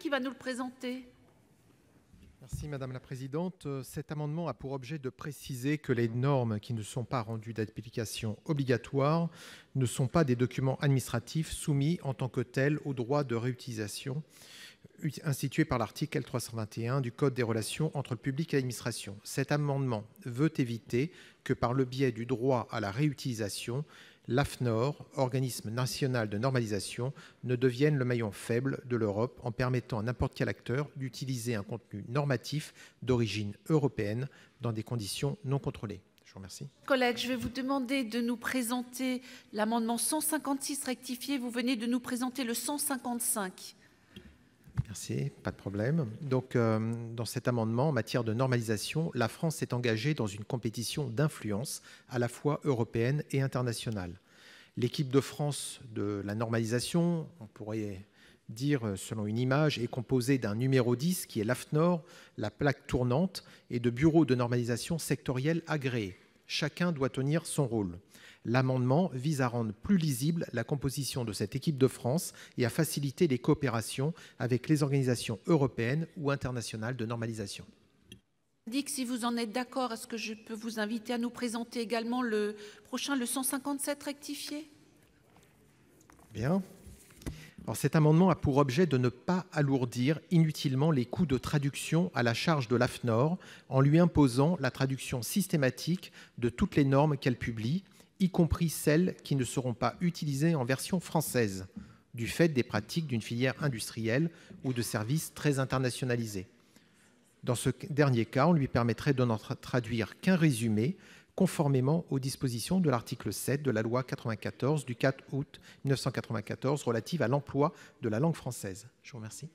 qui va nous le présenter. Merci Madame la Présidente. Euh, cet amendement a pour objet de préciser que les normes qui ne sont pas rendues d'application obligatoire ne sont pas des documents administratifs soumis en tant que tels au droit de réutilisation euh, institué par l'article L321 du Code des relations entre le public et l'administration. Cet amendement veut éviter que par le biais du droit à la réutilisation, l'AFNOR, organisme national de normalisation, ne devienne le maillon faible de l'Europe en permettant à n'importe quel acteur d'utiliser un contenu normatif d'origine européenne dans des conditions non contrôlées. Je vous remercie. Collègue, je vais vous demander de nous présenter l'amendement 156 rectifié. Vous venez de nous présenter le 155. Merci, pas de problème. Donc, euh, dans cet amendement, en matière de normalisation, la France s'est engagée dans une compétition d'influence à la fois européenne et internationale. L'équipe de France de la normalisation, on pourrait dire selon une image, est composée d'un numéro 10 qui est l'AFNOR, la plaque tournante, et de bureaux de normalisation sectoriels agréés. Chacun doit tenir son rôle. L'amendement vise à rendre plus lisible la composition de cette équipe de France et à faciliter les coopérations avec les organisations européennes ou internationales de normalisation. Dick, si vous en êtes d'accord, est-ce que je peux vous inviter à nous présenter également le prochain, le 157 rectifié Bien. Cet amendement a pour objet de ne pas alourdir inutilement les coûts de traduction à la charge de l'AFNOR en lui imposant la traduction systématique de toutes les normes qu'elle publie, y compris celles qui ne seront pas utilisées en version française, du fait des pratiques d'une filière industrielle ou de services très internationalisés. Dans ce dernier cas, on lui permettrait de n'en traduire qu'un résumé conformément aux dispositions de l'article 7 de la loi 94 du 4 août 1994 relative à l'emploi de la langue française. Je vous remercie.